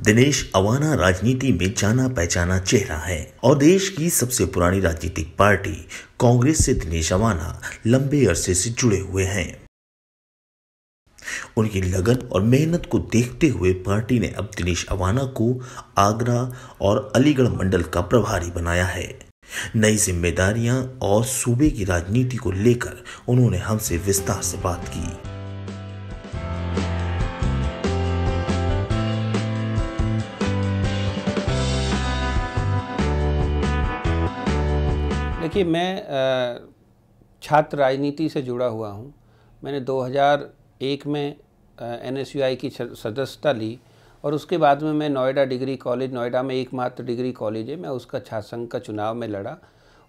दिनेश अवाना राजनीति में जाना पहचाना चेहरा है और देश की सबसे पुरानी राजनीतिक पार्टी कांग्रेस से दिनेश अवाना लंबे अरसे से जुड़े हुए हैं उनकी लगन और मेहनत को देखते हुए पार्टी ने अब दिनेश अवाना को आगरा और अलीगढ़ मंडल का प्रभारी बनाया है नई जिम्मेदारियां और सूबे की राजनीति को लेकर उन्होंने हमसे विस्तार से बात की देखिए मैं छात्र राजनीति से जुड़ा हुआ हूँ मैंने 2001 में एन की सदस्यता ली और उसके बाद में मैं नोएडा डिग्री कॉलेज नोएडा में एकमात्र डिग्री कॉलेज है मैं उसका छात्र संघ का चुनाव में लड़ा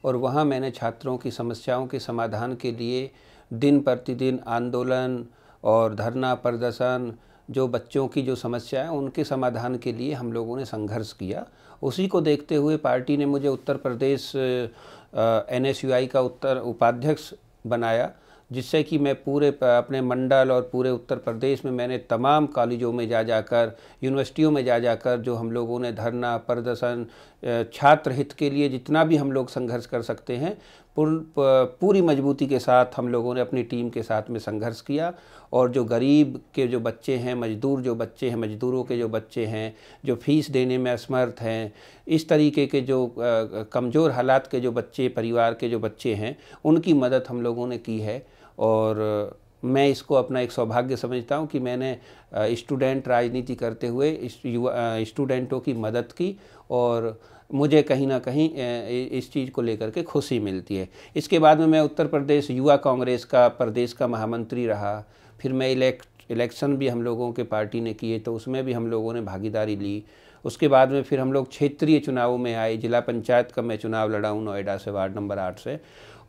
और वहाँ मैंने छात्रों की समस्याओं के समाधान के लिए दिन प्रतिदिन आंदोलन और धरना प्रदर्शन जो बच्चों की जो समस्या है उनके समाधान के लिए हम लोगों ने संघर्ष किया उसी को देखते हुए पार्टी ने मुझे उत्तर प्रदेश एन का उत्तर उपाध्यक्ष बनाया जिससे कि मैं पूरे अपने मंडल और पूरे उत्तर प्रदेश में मैंने तमाम कॉलेजों में जा जाकर यूनिवर्सिटियों में जा जाकर जो हम लोगों ने धरना प्रदर्शन छात्र हित के लिए जितना भी हम लोग संघर्ष कर सकते हैं पूरी मजबूती के साथ हम लोगों ने अपनी टीम के साथ में संघर्ष किया और जो गरीब के जो बच्चे हैं मजदूर जो बच्चे हैं मजदूरों के जो बच्चे हैं जो फीस देने में असमर्थ हैं इस तरीके के जो कमज़ोर हालात के जो बच्चे परिवार के जो बच्चे हैं उनकी मदद हम लोगों ने की है और मैं इसको अपना एक सौभाग्य समझता हूँ कि मैंने स्टूडेंट राजनीति करते हुए स्टूडेंटों की मदद की और मुझे कहीं ना कहीं इस चीज़ को लेकर के खुशी मिलती है इसके बाद में मैं उत्तर प्रदेश युवा कांग्रेस का प्रदेश का महामंत्री रहा फिर मैं इलेक्ट इलेक्शन भी हम लोगों के पार्टी ने किए तो उसमें भी हम लोगों ने भागीदारी ली उसके बाद में फिर हम लोग क्षेत्रीय चुनावों में आए जिला पंचायत का मैं चुनाव लड़ा हूँ नोएडा से वार्ड नंबर आठ से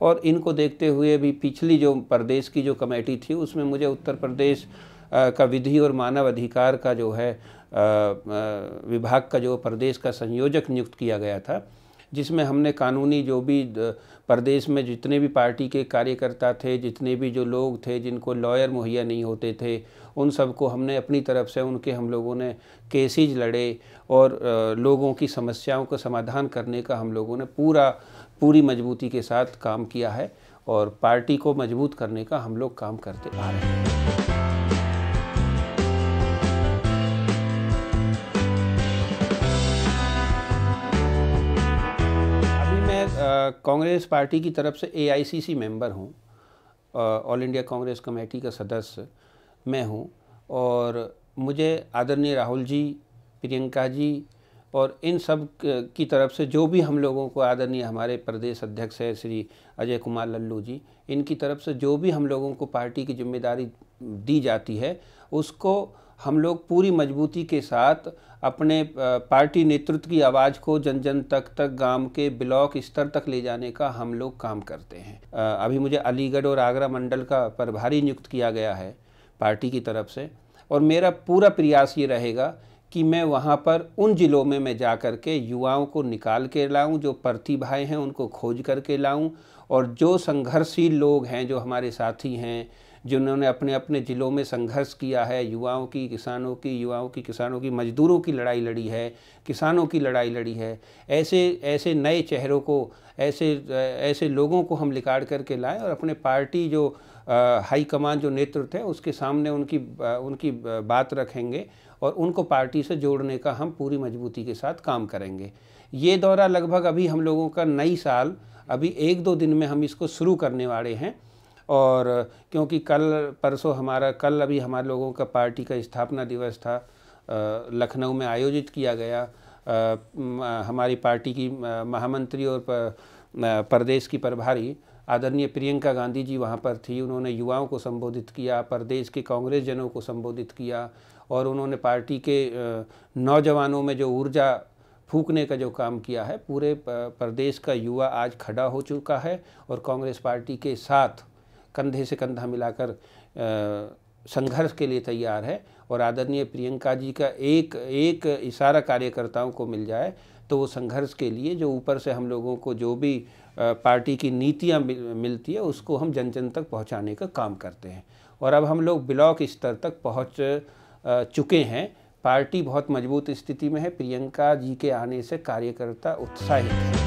और इनको देखते हुए भी पिछली जो प्रदेश की जो कमेटी थी उसमें मुझे उत्तर प्रदेश का विधि और मानव अधिकार का जो है विभाग का जो प्रदेश का संयोजक नियुक्त किया गया था जिसमें हमने कानूनी जो भी प्रदेश में जितने भी पार्टी के कार्यकर्ता थे जितने भी जो लोग थे जिनको लॉयर मुहैया नहीं होते थे उन सबको हमने अपनी तरफ से उनके हम लोगों ने केसेज लड़े और लोगों की समस्याओं का समाधान करने का हम लोगों ने पूरा पूरी मजबूती के साथ काम किया है और पार्टी को मजबूत करने का हम लोग काम करते आ रहे हैं कांग्रेस पार्टी की तरफ से एआईसीसी मेंबर हूँ ऑल इंडिया कांग्रेस कमेटी का सदस्य मैं हूँ और मुझे आदरणीय राहुल जी प्रियंका जी और इन सब की तरफ से जो भी हम लोगों को आदरणीय हमारे प्रदेश अध्यक्ष है श्री अजय कुमार लल्लू जी इनकी तरफ से जो भी हम लोगों को पार्टी की जिम्मेदारी दी जाती है उसको हम लोग पूरी मजबूती के साथ अपने पार्टी नेतृत्व की आवाज़ को जन जन तक तक गांव के ब्लॉक स्तर तक ले जाने का हम लोग काम करते हैं अभी मुझे अलीगढ़ और आगरा मंडल का प्रभारी नियुक्त किया गया है पार्टी की तरफ से और मेरा पूरा प्रयास ये रहेगा कि मैं वहाँ पर उन ज़िलों में मैं जा कर के युवाओं को निकाल के लाऊं जो प्रतिभाएं हैं उनको खोज करके लाऊं और जो संघर्षशील लोग हैं जो हमारे साथी हैं जिन्होंने अपने अपने ज़िलों में संघर्ष किया है युवाओं की किसानों की युवाओं की किसानों की मजदूरों की लड़ाई लड़ी है किसानों की लड़ाई लड़ी है ऐसे ऐसे नए चेहरों को ऐसे ऐसे लोगों को हम लिकाड़ करके लाएँ और अपने पार्टी जो हाईकमान जो नेतृत्व है उसके सामने उनकी उनकी बात रखेंगे और उनको पार्टी से जोड़ने का हम पूरी मजबूती के साथ काम करेंगे ये दौरा लगभग अभी हम लोगों का नई साल अभी एक दो दिन में हम इसको शुरू करने वाले हैं और क्योंकि कल परसों हमारा कल अभी हमारे लोगों का पार्टी का स्थापना दिवस था लखनऊ में आयोजित किया गया हमारी पार्टी की महामंत्री और प्रदेश की प्रभारी आदरणीय प्रियंका गांधी जी वहाँ पर थी उन्होंने युवाओं को संबोधित किया प्रदेश के कांग्रेस जनों को संबोधित किया और उन्होंने पार्टी के नौजवानों में जो ऊर्जा फूकने का जो काम किया है पूरे प्रदेश का युवा आज खड़ा हो चुका है और कांग्रेस पार्टी के साथ कंधे से कंधा मिलाकर संघर्ष के लिए तैयार है और आदरणीय प्रियंका जी का एक एक इशारा कार्यकर्ताओं को मिल जाए तो वो संघर्ष के लिए जो ऊपर से हम लोगों को जो भी पार्टी की नीतियाँ मिलती है उसको हम जन जन तक पहुँचाने का काम करते हैं और अब हम लोग ब्लॉक स्तर तक पहुँच चुके हैं पार्टी बहुत मजबूत स्थिति में है प्रियंका जी के आने से कार्यकर्ता उत्साहित है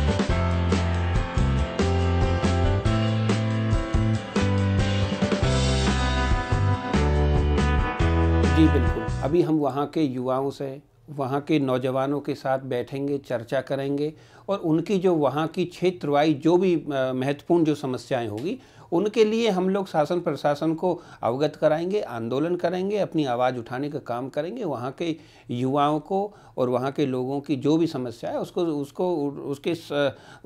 जी बिल्कुल अभी हम वहाँ के युवाओं से वहाँ के नौजवानों के साथ बैठेंगे चर्चा करेंगे और उनकी जो वहाँ की क्षेत्रवाई जो भी महत्वपूर्ण जो समस्याएं होगी उनके लिए हम लोग शासन प्रशासन को अवगत कराएंगे आंदोलन करेंगे अपनी आवाज़ उठाने का काम करेंगे वहाँ के युवाओं को और वहाँ के लोगों की जो भी समस्या है उसको उसको उसके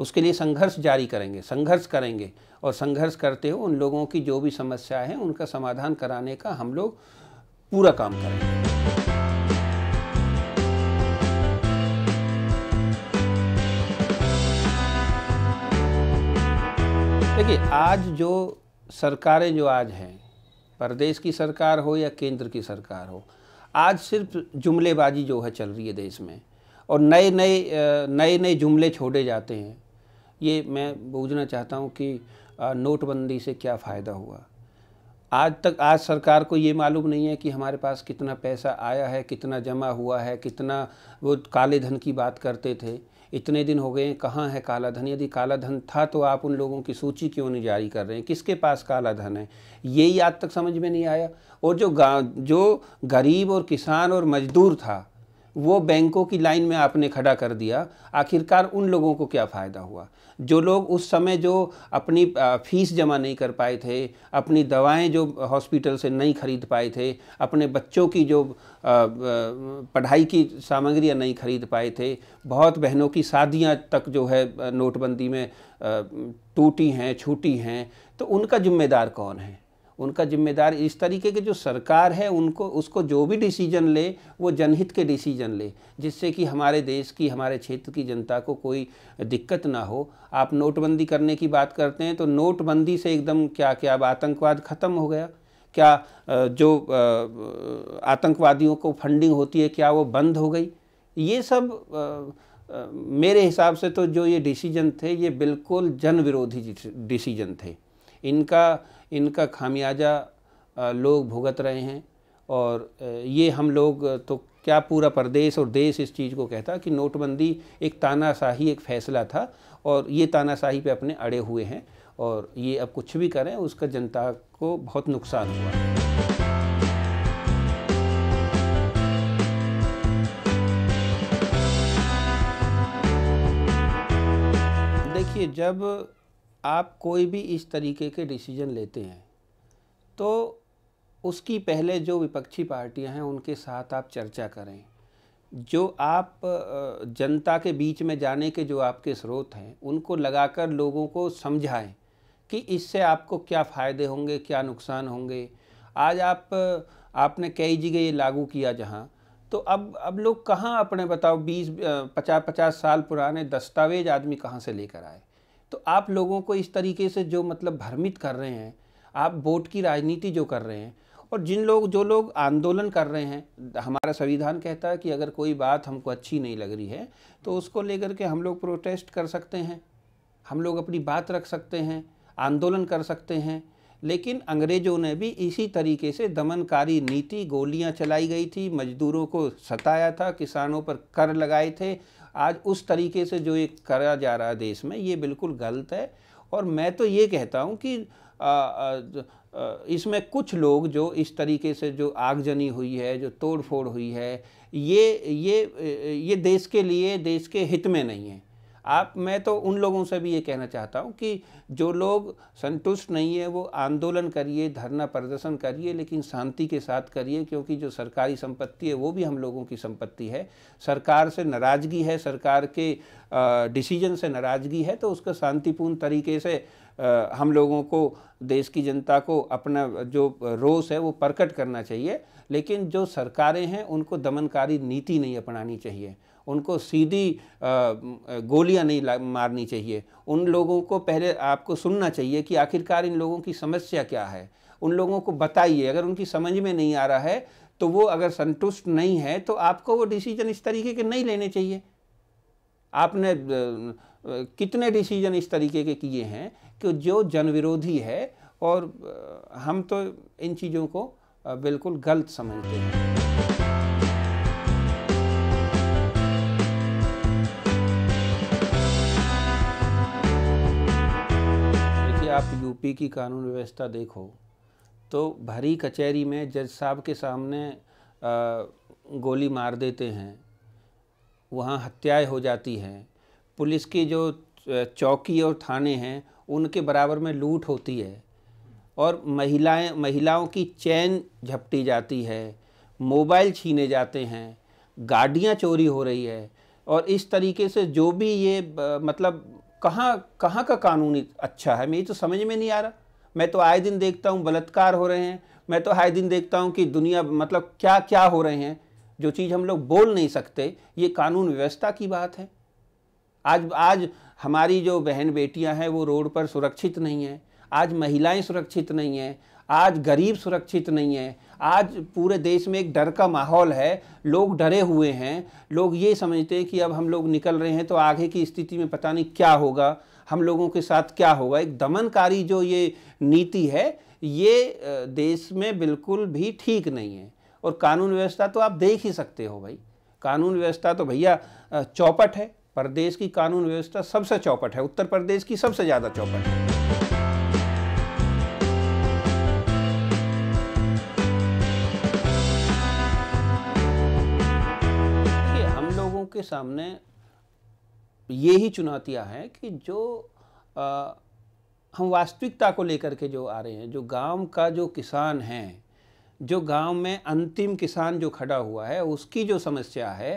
उसके लिए संघर्ष जारी करेंगे संघर्ष करेंगे और संघर्ष करते हुए उन लोगों की जो भी समस्या है उनका समाधान कराने का हम लोग पूरा काम करें देखिए आज जो सरकारें जो आज हैं प्रदेश की सरकार हो या केंद्र की सरकार हो आज सिर्फ जुमलेबाजी जो है चल रही है देश में और नए नए नए नए जुमले छोड़े जाते हैं ये मैं पूछना चाहता हूँ कि नोटबंदी से क्या फ़ायदा हुआ आज तक आज सरकार को ये मालूम नहीं है कि हमारे पास कितना पैसा आया है कितना जमा हुआ है कितना वो काले धन की बात करते थे इतने दिन हो गए कहाँ है काला धन यदि काला धन था तो आप उन लोगों की सूची क्यों नहीं जारी कर रहे हैं किसके पास काला धन है यही आज तक समझ में नहीं आया और जो गा जो गरीब और किसान और मजदूर था वो बैंकों की लाइन में आपने खड़ा कर दिया आखिरकार उन लोगों को क्या फ़ायदा हुआ जो लोग उस समय जो अपनी फीस जमा नहीं कर पाए थे अपनी दवाएं जो हॉस्पिटल से नहीं खरीद पाए थे अपने बच्चों की जो पढ़ाई की सामग्रियां नहीं खरीद पाए थे बहुत बहनों की शादियां तक जो है नोटबंदी में टूटी हैं छूटी हैं तो उनका जिम्मेदार कौन है उनका जिम्मेदार इस तरीके के जो सरकार है उनको उसको जो भी डिसीजन ले वो जनहित के डिसीजन ले जिससे कि हमारे देश की हमारे क्षेत्र की जनता को कोई दिक्कत ना हो आप नोटबंदी करने की बात करते हैं तो नोटबंदी से एकदम क्या क्या अब आतंकवाद ख़त्म हो गया क्या जो आतंकवादियों को फंडिंग होती है क्या वो बंद हो गई ये सब मेरे हिसाब से तो जो ये डिसीजन थे ये बिल्कुल जन विरोधी डिसीजन थे इनका इनका खामियाजा लोग भुगत रहे हैं और ये हम लोग तो क्या पूरा प्रदेश और देश इस चीज़ को कहता कि नोटबंदी एक तानाशाही एक फैसला था और ये तानाशाही पे अपने अड़े हुए हैं और ये अब कुछ भी करें उसका जनता को बहुत नुकसान हुआ देखिए जब आप कोई भी इस तरीके के डिसीजन लेते हैं तो उसकी पहले जो विपक्षी पार्टियां हैं उनके साथ आप चर्चा करें जो आप जनता के बीच में जाने के जो आपके स्रोत हैं उनको लगाकर लोगों को समझाएं कि इससे आपको क्या फ़ायदे होंगे क्या नुकसान होंगे आज आप आपने कई जगह ये लागू किया जहाँ तो अब अब लोग कहाँ अपने बताओ बीस पचास पचास साल पुराने दस्तावेज आदमी कहाँ से लेकर आए तो आप लोगों को इस तरीके से जो मतलब भ्रमित कर रहे हैं आप वोट की राजनीति जो कर रहे हैं और जिन लोग जो लोग आंदोलन कर रहे हैं हमारा संविधान कहता है कि अगर कोई बात हमको अच्छी नहीं लग रही है तो उसको लेकर के हम लोग प्रोटेस्ट कर सकते हैं हम लोग अपनी बात रख सकते हैं आंदोलन कर सकते हैं लेकिन अंग्रेज़ों ने भी इसी तरीके से दमनकारी नीति गोलियां चलाई गई थी मजदूरों को सताया था किसानों पर कर लगाए थे आज उस तरीके से जो ये करा जा रहा है देश में ये बिल्कुल गलत है और मैं तो ये कहता हूँ कि इसमें कुछ लोग जो इस तरीके से जो आगजनी हुई है जो तोड़फोड़ हुई है ये ये ये देश के लिए देश के हित में नहीं है आप मैं तो उन लोगों से भी ये कहना चाहता हूँ कि जो लोग संतुष्ट नहीं है वो आंदोलन करिए धरना प्रदर्शन करिए लेकिन शांति के साथ करिए क्योंकि जो सरकारी संपत्ति है वो भी हम लोगों की संपत्ति है सरकार से नाराज़गी है सरकार के डिसीजन से नाराज़गी है तो उसका शांतिपूर्ण तरीके से हम लोगों को देश की जनता को अपना जो रोष है वो प्रकट करना चाहिए लेकिन जो सरकारें हैं उनको दमनकारी नीति नहीं अपनानी चाहिए उनको सीधी गोलियां नहीं मारनी चाहिए उन लोगों को पहले आपको सुनना चाहिए कि आखिरकार इन लोगों की समस्या क्या है उन लोगों को बताइए अगर उनकी समझ में नहीं आ रहा है तो वो अगर संतुष्ट नहीं है तो आपको वो डिसीजन इस तरीके के नहीं लेने चाहिए आपने कितने डिसीजन इस तरीके के किए हैं कि जो जनविरोधी है और हम तो इन चीज़ों को बिल्कुल गलत समझते हैं यूपी की कानून व्यवस्था देखो तो भरी कचहरी में जज साहब के सामने गोली मार देते हैं वहाँ हत्याएं हो जाती हैं पुलिस की जो चौकी और थाने हैं उनके बराबर में लूट होती है और महिलाएं महिलाओं की चैन झपटी जाती है मोबाइल छीने जाते हैं गाड़ियाँ चोरी हो रही है और इस तरीके से जो भी ये मतलब कहाँ कहाँ का कानून अच्छा है मेरी तो समझ में नहीं आ रहा मैं तो आए दिन देखता हूँ बलात्कार हो रहे हैं मैं तो आए दिन देखता हूँ कि दुनिया मतलब क्या क्या हो रहे हैं जो चीज़ हम लोग बोल नहीं सकते ये कानून व्यवस्था की बात है आज आज हमारी जो बहन बेटियाँ हैं वो रोड पर सुरक्षित नहीं हैं आज महिलाएं सुरक्षित नहीं हैं आज गरीब सुरक्षित नहीं हैं आज पूरे देश में एक डर का माहौल है लोग डरे हुए हैं लोग ये समझते हैं कि अब हम लोग निकल रहे हैं तो आगे की स्थिति में पता नहीं क्या होगा हम लोगों के साथ क्या होगा एक दमनकारी जो ये नीति है ये देश में बिल्कुल भी ठीक नहीं है और कानून व्यवस्था तो आप देख ही सकते हो भाई कानून व्यवस्था तो भैया चौपट है प्रदेश की कानून व्यवस्था सबसे चौपट है उत्तर प्रदेश की सबसे ज़्यादा चौपट है सामने ये ही चुनौतियाँ हैं कि जो आ, हम वास्तविकता को लेकर के जो आ रहे हैं जो गांव का जो किसान है जो गांव में अंतिम किसान जो खड़ा हुआ है उसकी जो समस्या है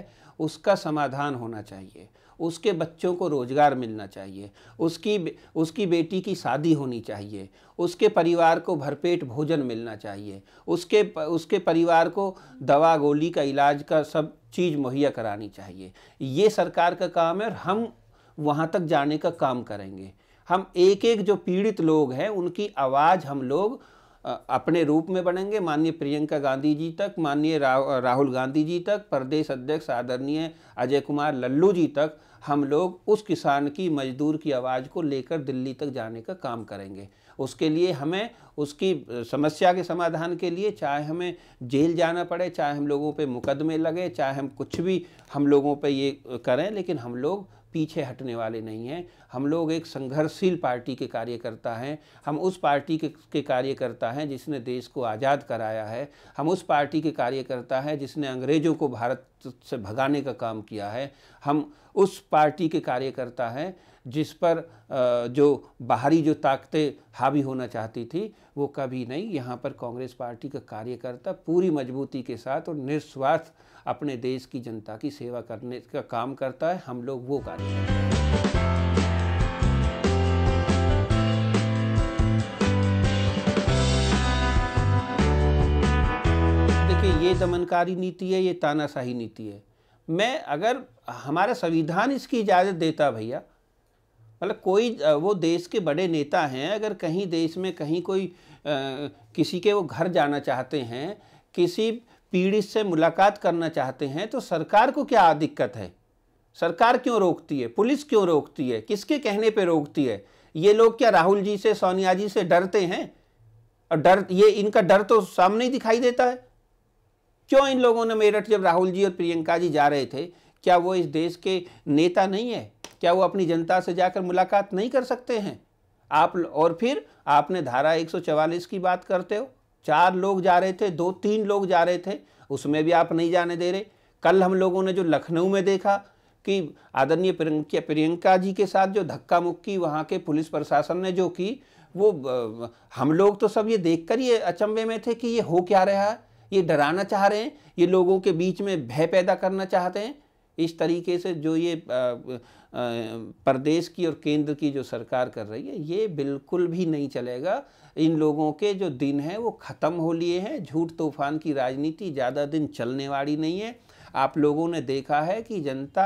उसका समाधान होना चाहिए उसके बच्चों को रोज़गार मिलना चाहिए उसकी उसकी बेटी की शादी होनी चाहिए उसके परिवार को भरपेट भोजन मिलना चाहिए उसके उसके परिवार को दवा गोली का इलाज का सब चीज़ मुहैया करानी चाहिए ये सरकार का काम है और हम वहाँ तक जाने का काम करेंगे हम एक एक जो पीड़ित लोग हैं उनकी आवाज़ हम लोग अपने रूप में बनेंगे माननीय प्रियंका गांधी जी तक माननीय राहुल गांधी जी तक प्रदेश अध्यक्ष आदरणीय अजय कुमार लल्लू जी तक हम लोग उस किसान की मजदूर की आवाज़ को लेकर दिल्ली तक जाने का काम करेंगे उसके लिए हमें उसकी समस्या के समाधान के लिए चाहे हमें जेल जाना पड़े चाहे हम लोगों पे मुकदमे लगे चाहे हम कुछ भी हम लोगों पे ये करें लेकिन हम लोग पीछे हटने वाले नहीं हैं हम लोग एक संघर्षशील पार्टी के कार्यकर्ता हैं हम उस पार्टी के, के कार्यकर्ता हैं जिसने देश को आज़ाद कराया है हम उस पार्टी के कार्यकर्ता हैं जिसने अंग्रेज़ों को भारत से भगाने का काम किया है हम उस पार्टी के कार्यकर्ता हैं जिस पर जो बाहरी जो ताकतें हावी होना चाहती थी वो कभी नहीं यहाँ पर कांग्रेस पार्टी का कार्यकर्ता पूरी मजबूती के साथ और निस्वार्थ अपने देश की जनता की सेवा करने का काम करता है हम लोग वो कार्य ये दमनकारी नीति है ये तानाशाही नीति है मैं अगर हमारा संविधान इसकी इजाज़त देता भैया मतलब कोई वो देश के बड़े नेता हैं अगर कहीं देश में कहीं कोई आ, किसी के वो घर जाना चाहते हैं किसी पीड़ित से मुलाकात करना चाहते हैं तो सरकार को क्या दिक्कत है सरकार क्यों रोकती है पुलिस क्यों रोकती है किसके कहने पे रोकती है ये लोग क्या राहुल जी से सोनिया जी से डरते हैं और डर ये इनका डर तो सामने ही दिखाई देता है क्यों इन लोगों ने मेरठ जब राहुल जी और प्रियंका जी जा रहे थे क्या वो इस देश के नेता नहीं है क्या वो अपनी जनता से जाकर मुलाकात नहीं कर सकते हैं आप और फिर आपने धारा 144 की बात करते हो चार लोग जा रहे थे दो तीन लोग जा रहे थे उसमें भी आप नहीं जाने दे रहे कल हम लोगों ने जो लखनऊ में देखा कि आदरणीय प्रियंका प्रियंका जी के साथ जो धक्का मुक्की वहाँ के पुलिस प्रशासन ने जो की वो हम लोग तो सब ये देख कर ये अचंभे में थे कि ये हो क्या रहा है ये डराना चाह रहे हैं ये लोगों के बीच में भय पैदा करना चाहते हैं इस तरीके से जो ये प्रदेश की और केंद्र की जो सरकार कर रही है ये बिल्कुल भी नहीं चलेगा इन लोगों के जो दिन हैं वो ख़त्म हो लिए हैं झूठ तूफान की राजनीति ज़्यादा दिन चलने वाली नहीं है आप लोगों ने देखा है कि जनता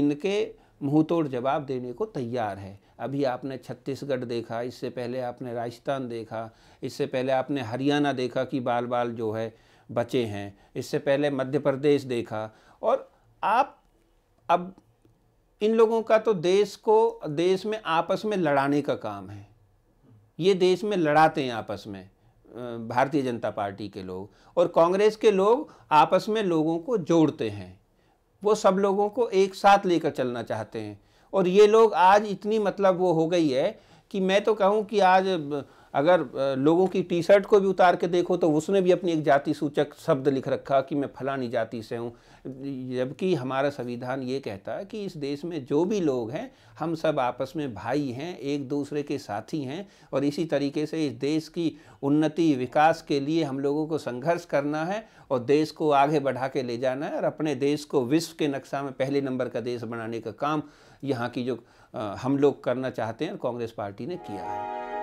इनके मुँह तोड़ जवाब देने को तैयार है अभी आपने छत्तीसगढ़ देखा इससे पहले आपने राजस्थान देखा इससे पहले आपने हरियाणा देखा कि बाल बाल जो है बचे हैं इससे पहले मध्य प्रदेश देखा और आप अब इन लोगों का तो देश को देश में आपस में लड़ाने का काम है ये देश में लड़ाते हैं आपस में भारतीय जनता पार्टी के लोग और कांग्रेस के लोग आपस में लोगों को जोड़ते हैं वो सब लोगों को एक साथ लेकर चलना चाहते हैं और ये लोग आज इतनी मतलब वो हो गई है कि मैं तो कहूँ कि आज अगर लोगों की टी शर्ट को भी उतार के देखो तो उसने भी अपनी एक जाति सूचक शब्द लिख रखा कि मैं फलानी जाति से हूँ जबकि हमारा संविधान ये कहता है कि इस देश में जो भी लोग हैं हम सब आपस में भाई हैं एक दूसरे के साथी हैं और इसी तरीके से इस देश की उन्नति विकास के लिए हम लोगों को संघर्ष करना है और देश को आगे बढ़ा के ले जाना है और अपने देश को विश्व के नक्शा में पहले नंबर का देश बनाने का काम यहाँ की जो हम लोग करना चाहते हैं कांग्रेस पार्टी ने किया है